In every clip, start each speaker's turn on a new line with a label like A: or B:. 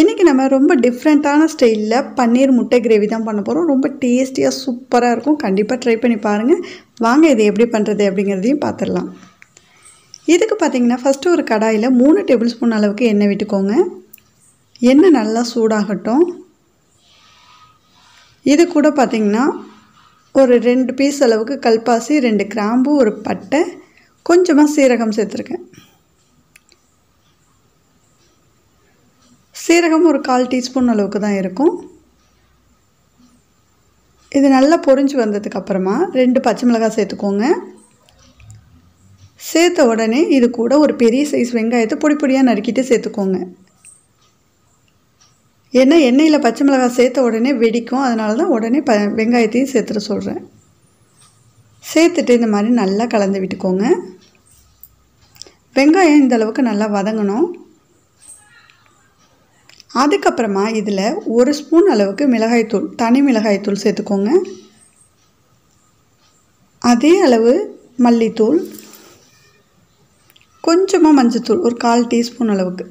A: இன்றைக்கி நம்ம ரொம்ப டிஃப்ரெண்ட்டான ஸ்டைலில் பன்னீர் முட்டை கிரேவி தான் பண்ண போகிறோம் ரொம்ப டேஸ்டியாக சூப்பராக இருக்கும் கண்டிப்பாக ட்ரை பண்ணி பாருங்கள் வாங்க இதை எப்படி பண்ணுறது அப்படிங்கிறதையும் பார்த்துடலாம் இதுக்கு பார்த்திங்கன்னா ஃபஸ்ட்டு ஒரு கடாயில் மூணு டேபிள் ஸ்பூன் அளவுக்கு எண்ணெய் விட்டுக்கோங்க எண்ணெய் நல்லா சூடாகட்டும் இது கூட பார்த்திங்கன்னா ஒரு ரெண்டு பீஸ் அளவுக்கு கல்பாசி ரெண்டு கிராம்பு ஒரு பட்டை கொஞ்சமாக சீரகம் சேர்த்துருக்கேன் சீரகம் ஒரு கால் டீஸ்பூன் அளவுக்கு தான் இருக்கும் இது நல்லா பொறிஞ்சு வந்ததுக்கப்புறமா ரெண்டு பச்சை மிளகாய் சேர்த்துக்கோங்க சேர்த்த உடனே இது கூட ஒரு பெரிய சைஸ் வெங்காயத்தை பொடி பொடியாக நறுக்கிட்டு சேர்த்துக்கோங்க ஏன்னா எண்ணெயில் பச்சை மிளகாய் சேர்த்த உடனே வெடிக்கும் அதனால தான் உடனே ப வெங்காயத்தையும் சேர்த்துட சொல்கிறேன் சேர்த்துட்டு இந்த மாதிரி நல்லா கலந்து விட்டுக்கோங்க வெங்காயம் இந்தளவுக்கு நல்லா வதங்கணும் அதுக்கப்புறமா இதில் ஒரு ஸ்பூன் அளவுக்கு மிளகாய்த்தூள் தனி மிளகாய்த்தூள் சேர்த்துக்கோங்க அதே அளவு மல்லித்தூள் கொஞ்சமாக மஞ்சத்தூள் ஒரு கால் டீஸ்பூன் அளவுக்கு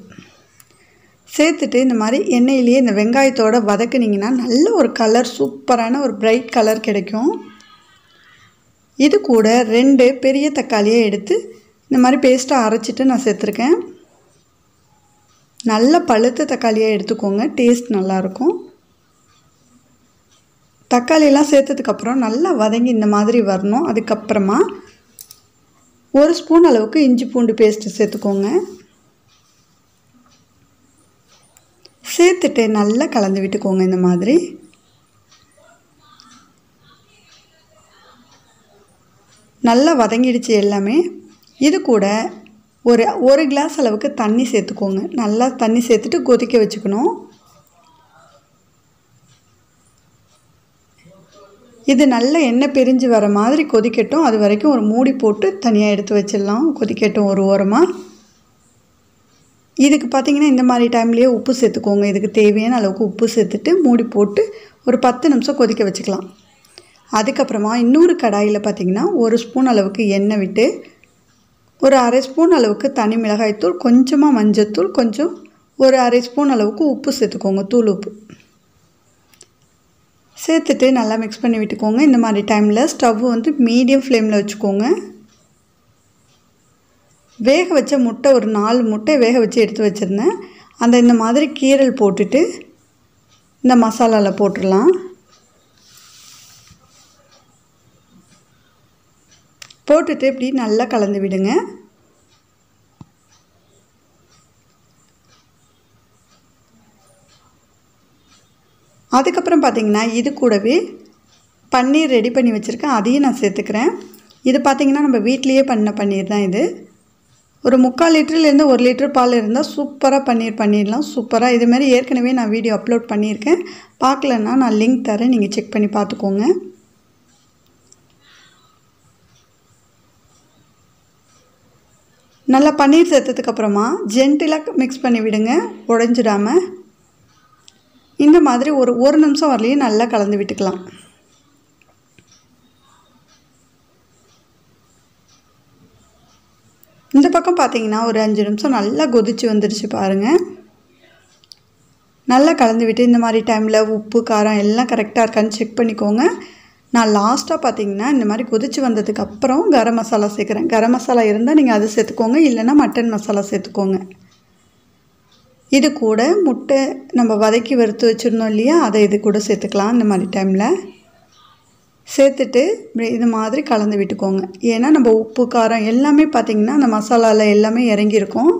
A: சேர்த்துட்டு இந்த மாதிரி எண்ணெயிலேயே இந்த வெங்காயத்தோடு வதக்குனிங்கன்னா நல்ல ஒரு கலர் சூப்பரான ஒரு பிரைட் கலர் கிடைக்கும் இது கூட ரெண்டு பெரிய தக்காளியை எடுத்து இந்த மாதிரி பேஸ்ட்டாக அரைச்சிட்டு நான் சேர்த்துருக்கேன் நல்ல பழுத்த தக்காளியாக எடுத்துக்கோங்க டேஸ்ட் நல்லாயிருக்கும் தக்காளியெல்லாம் சேர்த்ததுக்கப்புறம் நல்லா வதங்கி இந்த மாதிரி வரணும் அதுக்கப்புறமா ஒரு ஸ்பூன் அளவுக்கு இஞ்சி பூண்டு பேஸ்ட்டு சேர்த்துக்கோங்க சேர்த்துட்டு நல்லா கலந்து விட்டுக்கோங்க இந்த மாதிரி நல்லா வதங்கிடுச்சு எல்லாமே இது கூட ஒரு ஒரு கிளாஸ் அளவுக்கு தண்ணி சேர்த்துக்கோங்க நல்லா தண்ணி சேர்த்துட்டு கொதிக்க வச்சுக்கணும் இது நல்ல எண்ணெய் பிரிஞ்சு வர மாதிரி கொதிக்கட்டும் அது வரைக்கும் ஒரு மூடி போட்டு தனியாக எடுத்து வச்சிடலாம் கொதிக்கட்டும் ஒரு ஓரமாக இதுக்கு பார்த்திங்கன்னா இந்த மாதிரி டைம்லேயே உப்பு சேர்த்துக்கோங்க இதுக்கு தேவையான அளவுக்கு உப்பு சேர்த்துட்டு மூடி போட்டு ஒரு பத்து நிமிஷம் கொதிக்க வச்சுக்கலாம் அதுக்கப்புறமா இன்னொரு கடாயில் பார்த்திங்கன்னா ஒரு ஸ்பூன் அளவுக்கு எண்ணெய் விட்டு ஒரு அரை ஸ்பூன் அளவுக்கு தனி மிளகாய்த்தூள் கொஞ்சமாக மஞ்சத்தூள் கொஞ்சம் ஒரு அரை ஸ்பூன் அளவுக்கு உப்பு சேர்த்துக்கோங்க தூள் உப்பு சேர்த்துட்டு நல்லா மிக்ஸ் பண்ணி விட்டுக்கோங்க இந்த மாதிரி டைமில் ஸ்டவ் வந்து மீடியம் ஃப்ளேமில் வச்சுக்கோங்க வேக வச்ச முட்டை ஒரு நாலு முட்டை வேக வச்சு எடுத்து வச்சுருந்தேன் அந்த இந்த மாதிரி கீரல் போட்டுட்டு இந்த மசாலாவில் போட்டுடலாம் போட்டுட்டு இப்படி நல்லா கலந்து விடுங்க அதுக்கப்புறம் பார்த்திங்கன்னா இது கூடவே பன்னீர் ரெடி பண்ணி வச்சுருக்கேன் அதையும் நான் சேர்த்துக்கிறேன் இது பார்த்திங்கன்னா நம்ம வீட்லேயே பண்ண பன்னீர் தான் இது ஒரு முக்கால் லிட்டர்லேருந்து ஒரு லிட்டர் பால் இருந்தால் சூப்பராக பன்னீர் பண்ணிடலாம் சூப்பராக இதுமாரி ஏற்கனவே நான் வீடியோ அப்லோட் பண்ணியிருக்கேன் பார்க்கலன்னா நான் லிங்க் தரேன் நீங்கள் செக் பண்ணி பார்த்துக்கோங்க நல்லா பன்னீர் சேர்த்ததுக்கப்புறமா ஜென்டிலாக மிக்ஸ் பண்ணி விடுங்க உடஞ்சிடாமல் இந்த மாதிரி ஒரு ஒரு நிமிஷம் வரலையும் நல்லா கலந்து விட்டுக்கலாம் இந்த பக்கம் பார்த்தீங்கன்னா ஒரு அஞ்சு நிமிஷம் நல்லா கொதிச்சு வந்துடுச்சு பாருங்கள் நல்லா கலந்து விட்டு இந்த மாதிரி டைமில் உப்பு காரம் எல்லாம் கரெக்டாக இருக்கான்னு செக் பண்ணிக்கோங்க நான் லாஸ்ட்டாக பார்த்தீங்கன்னா இந்த மாதிரி கொதித்து வந்ததுக்கு அப்புறம் கரம் மசாலா சேர்க்குறேன் கரம் மசாலா இருந்தால் நீங்கள் அது சேர்த்துக்கோங்க இல்லைன்னா மட்டன் மசாலா சேர்த்துக்கோங்க இது கூட முட்டை நம்ம வதக்கி வறுத்து வச்சுருந்தோம் இல்லையா அதை இது கூட சேர்த்துக்கலாம் இந்த மாதிரி டைமில் சேர்த்துட்டு இது மாதிரி கலந்து விட்டுக்கோங்க ஏன்னா நம்ம உப்பு காரம் எல்லாமே பார்த்திங்கன்னா அந்த மசாலாவில் எல்லாமே இறங்கியிருக்கும்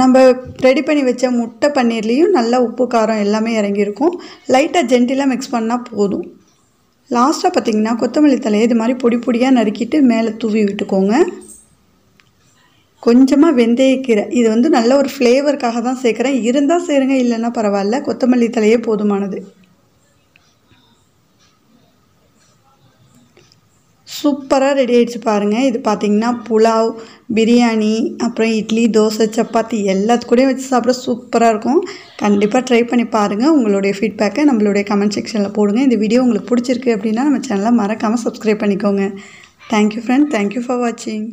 A: நம்ம ரெடி பண்ணி வச்ச முட்டை பன்னீர்லேயும் நல்ல உப்பு காரம் எல்லாமே இறங்கியிருக்கும் லைட்டாக ஜென்டிலாக மிக்ஸ் பண்ணால் போதும் லாஸ்ட்டாக பார்த்திங்கன்னா கொத்தமல்லி தலையை இது மாதிரி பொடி பொடியாக நறுக்கிட்டு மேலே தூவி விட்டுக்கோங்க கொஞ்சமாக வெந்தயக்கீரை இது வந்து நல்ல ஒரு ஃப்ளேவருக்காக தான் சேர்க்குறேன் இருந்தால் சேருங்க இல்லைன்னா பரவாயில்ல கொத்தமல்லி தலையே போதுமானது சூப்பராக ரெடி ஆகிடுச்சு பாருங்கள் இது பார்த்திங்கன்னா புலாவ் பிரியாணி அப்புறம் இட்லி தோசை சப்பாத்தி எல்லாத்துக்கூடையும் வச்சு சாப்பிட சூப்பராக இருக்கும் கண்டிப்பாக ட்ரை பண்ணி பாருங்கள் உங்களுடைய ஃபீட்பேக்கை நம்மளுடைய கமெண்ட் செக்ஷனில் போடுங்க இந்த வீடியோ உங்களுக்கு பிடிச்சிருக்கு அப்படின்னா நம்ம சேனலை மறக்காமல் சப்ஸ்கிரைப் பண்ணிக்கோங்க தேங்க்யூ ஃப்ரெண்ட் தேங்க்யூ ஃபார் வாட்சிங்